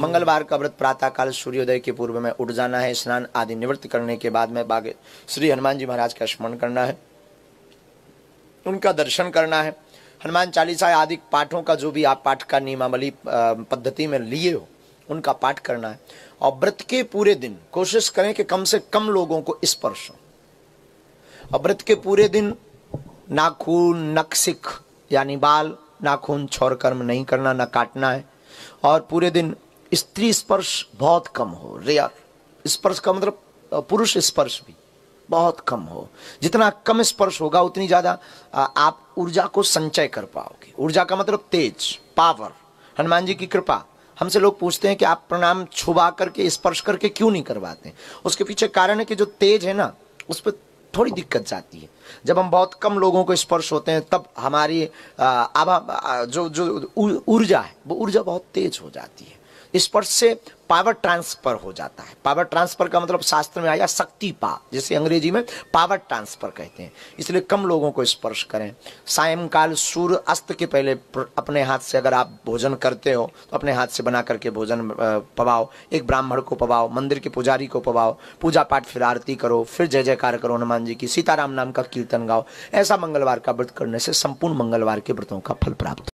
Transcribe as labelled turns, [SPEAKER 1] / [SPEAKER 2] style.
[SPEAKER 1] मंगलवार का व्रत प्रातः काल सूर्योदय के पूर्व में उठ जाना है स्नान आदि निवृत्त करने के बाद में बागे श्री हनुमान जी महाराज का स्मरण करना है उनका दर्शन करना है हनुमान चालीसा आदि पाठों का जो भी आप पाठ का नियमावली पद्धति में लिए हो उनका पाठ करना है और व्रत के पूरे दिन कोशिश करें कि कम से कम लोगों को स्पर्श हो और व्रत के पूरे दिन नाखून नक्सिक यानी बाल नाखून छोड़ कर्म नहीं करना ना काटना है और पूरे दिन स्त्री स्पर्श बहुत कम हो रिया स्पर्श का मतलब पुरुष स्पर्श भी बहुत कम हो जितना कम स्पर्श होगा उतनी ज़्यादा आप ऊर्जा को संचय कर पाओगे ऊर्जा का मतलब तेज पावर हनुमान जी की कृपा हमसे लोग पूछते हैं कि आप प्रणाम छुबा करके स्पर्श करके क्यों नहीं करवाते उसके पीछे कारण है कि जो तेज है ना उस पर थोड़ी दिक्कत जाती है जब हम बहुत कम लोगों को स्पर्श होते हैं तब हमारी आभा जो जो ऊर्जा है वो ऊर्जा बहुत तेज हो जाती है स्पर्श से पावर ट्रांसफर हो जाता है पावर ट्रांसफर का मतलब शास्त्र में आया शक्ति पा जैसे अंग्रेजी में पावर ट्रांसफर कहते हैं इसलिए कम लोगों को स्पर्श करें सायंकाल सूर्य अस्त के पहले अपने हाथ से अगर आप भोजन करते हो तो अपने हाथ से बना करके भोजन पवाओ एक ब्राह्मण को पवाओ मंदिर के पुजारी को पवाओ पूजा पाठ फिर आरती करो फिर जय जयकार करो हनुमान जी की सीताराम नाम का कीर्तन गाओ ऐसा मंगलवार का व्रत करने से संपूर्ण मंगलवार के व्रतों का फल प्राप्त